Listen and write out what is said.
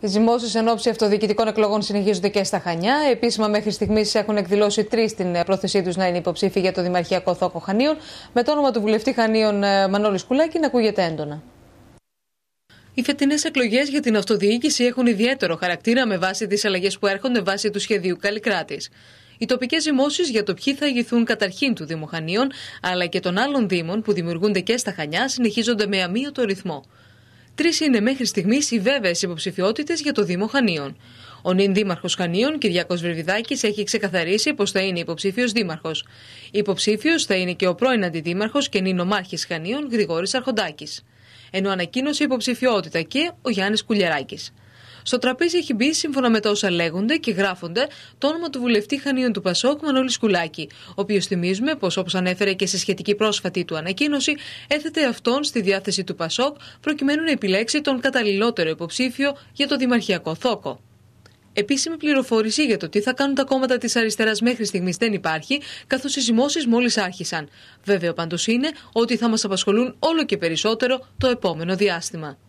Οι ζυμώσει εν ώψη αυτοδιοικητικών εκλογών συνεχίζονται και στα Χανιά. Επίσημα, μέχρι στιγμής έχουν εκδηλώσει τρεις την ε, πρόθεσή τους να είναι υποψήφοι για το Δημαρχιακό Θόκο Χανίων. Με το όνομα του βουλευτή Χανίων ε, Μανώλης Κουλάκη να ακούγεται έντονα. Οι φετινές εκλογές για την αυτοδιοίκηση έχουν ιδιαίτερο χαρακτήρα με βάση τις αλλαγές που έρχονται βάσει του σχεδίου Καλικράτη. Οι τοπικές ζημώσει για το ποιοι θα ηγηθούν καταρχήν του Δημοχανίων αλλά και των άλλων Δήμων που δημιουργούνται και στα Χανιά συνεχίζονται με αμύωτο ρυθμό. Τρεις είναι μέχρι στιγμής οι βέβαιες υποψηφιότητες για το Δήμο Χανίων. Ο νυν Δήμαρχος Χανίων, Κυριακός Βερβιδάκης, έχει ξεκαθαρίσει πως θα είναι υποψήφιος Δήμαρχος. Υποψήφιος θα είναι και ο πρώην Αντιδήμαρχος και νυν Ομάρχη Χανίων, Γρηγόρης Αρχοντάκης. Ενώ ανακοίνωσε υποψηφιότητα και ο Γιάννης Κουλιαράκης. Στο τραπέζι έχει μπει, σύμφωνα με τα όσα λέγονται και γράφονται, το όνομα του βουλευτή Χανίων του Πασόκ Μανώλης Σκουλάκη, ο οποίος θυμίζουμε πως, όπως ανέφερε και σε σχετική πρόσφατη του ανακοίνωση, έθετε αυτόν στη διάθεση του Πασόκ προκειμένου να επιλέξει τον καταλληλότερο υποψήφιο για το δημαρχιακό θόκο. Επίσημη πληροφόρηση για το τι θα κάνουν τα κόμματα της αριστεράς μέχρι στιγμής δεν υπάρχει, καθώς οι ζυμώσεις μόλις άρχισαν. Βέβαιο πάντως είναι ότι θα μας απασχολούν όλο και περισσότερο το επόμενο διάστημα.